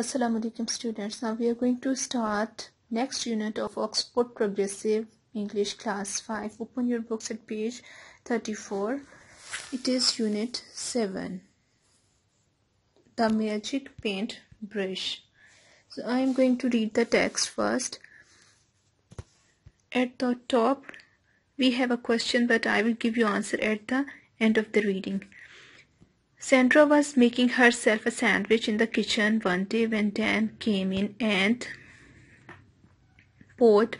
Assalamu alaikum students. Now we are going to start next unit of Oxford Progressive English class 5. Open your books at page 34. It is unit 7. The magic paint brush. So I am going to read the text first. At the top we have a question but I will give you answer at the end of the reading. Sandra was making herself a sandwich in the kitchen one day when Dan came in and poured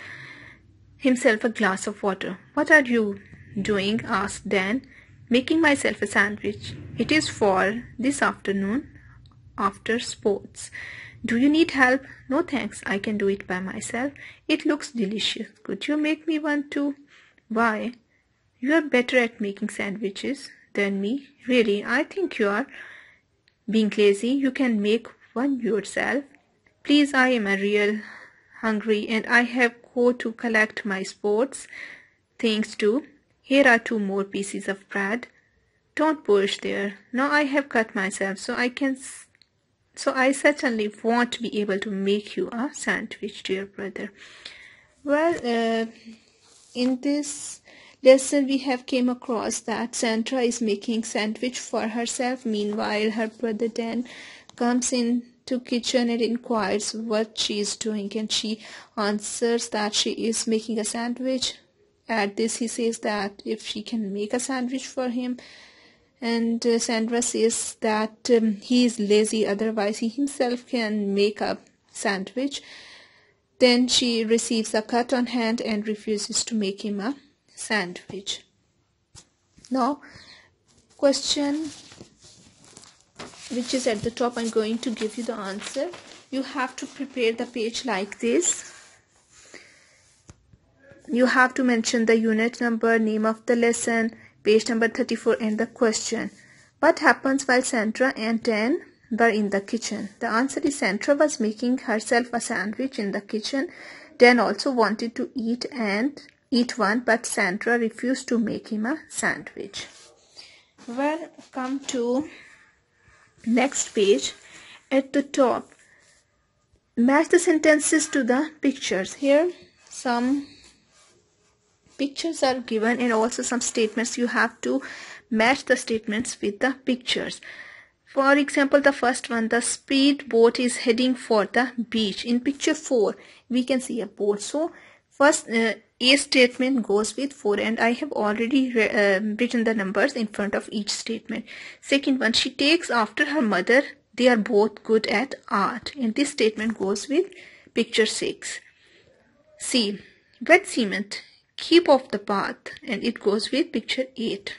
himself a glass of water. What are you doing? asked Dan. Making myself a sandwich. It is for this afternoon after sports. Do you need help? No thanks, I can do it by myself. It looks delicious. Could you make me one too? Why? You are better at making sandwiches than me. Really, I think you are being lazy. You can make one yourself. Please, I am a real hungry and I have go to collect my sports things too. Here are two more pieces of bread. Don't push there. Now I have cut myself so I can so I certainly won't be able to make you a sandwich dear brother. Well, uh, in this lesson we have came across that Sandra is making sandwich for herself. Meanwhile, her brother Dan comes in to kitchen and inquires what she is doing and she answers that she is making a sandwich. At this he says that if she can make a sandwich for him and uh, Sandra says that um, he is lazy otherwise he himself can make a sandwich. Then she receives a cut on hand and refuses to make him a sandwich. Now, question which is at the top, I'm going to give you the answer. You have to prepare the page like this. You have to mention the unit number, name of the lesson, page number 34 and the question. What happens while Sandra and Dan were in the kitchen? The answer is Sandra was making herself a sandwich in the kitchen. Dan also wanted to eat and eat one, but Sandra refused to make him a sandwich. Well, come to next page at the top. Match the sentences to the pictures. Here, some pictures are given and also some statements. You have to match the statements with the pictures. For example, the first one, the speed boat is heading for the beach. In picture 4, we can see a boat. So, First, uh, a statement goes with 4 and I have already uh, written the numbers in front of each statement. Second one, she takes after her mother. They are both good at art. And this statement goes with picture 6. C. Wet cement. Keep off the path. And it goes with picture 8.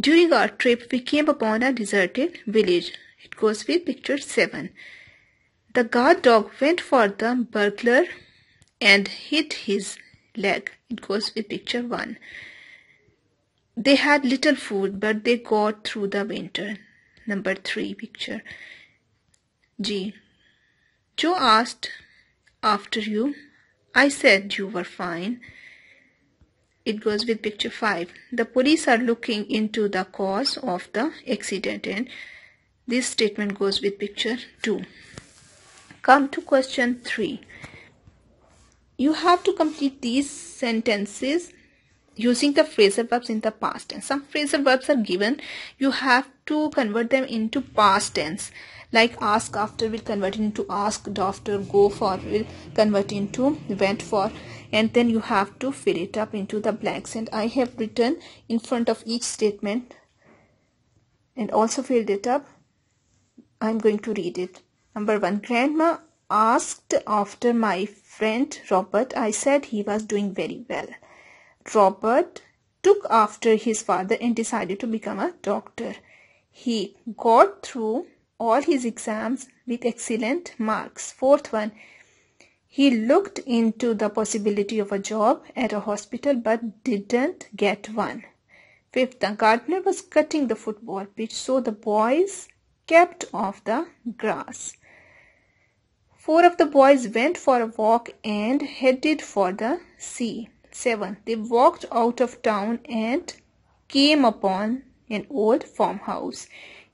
During our trip, we came upon a deserted village. It goes with picture 7. The guard dog went for the burglar and hit his leg. It goes with picture 1. They had little food but they got through the winter. Number 3 picture. G. Joe asked after you. I said you were fine. It goes with picture 5. The police are looking into the cause of the accident and this statement goes with picture 2. Come to question 3 you have to complete these sentences using the phrasal verbs in the past tense. Some phrasal verbs are given. You have to convert them into past tense. Like ask after will convert into asked after, go for will convert into went for. And then you have to fill it up into the blanks. And I have written in front of each statement and also filled it up. I'm going to read it. Number one, grandma asked after my friend Robert. I said he was doing very well. Robert took after his father and decided to become a doctor. He got through all his exams with excellent marks. Fourth one, he looked into the possibility of a job at a hospital but didn't get one. Fifth, the gardener was cutting the football pitch so the boys kept off the grass. Four of the boys went for a walk and headed for the sea. 7. They walked out of town and came upon an old farmhouse.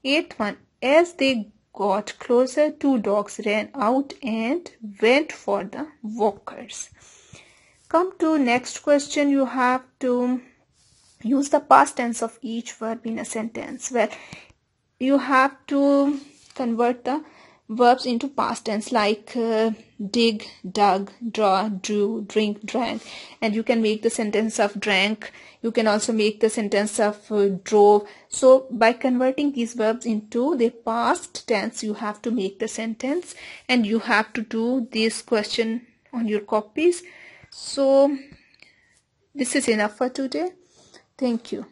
8. One, as they got closer, two dogs ran out and went for the walkers. Come to next question. You have to use the past tense of each verb in a sentence. Well, you have to convert the verbs into past tense like uh, dig, dug, draw, drew, drink, drank. And you can make the sentence of drank. You can also make the sentence of uh, drove. So by converting these verbs into the past tense, you have to make the sentence and you have to do this question on your copies. So this is enough for today. Thank you.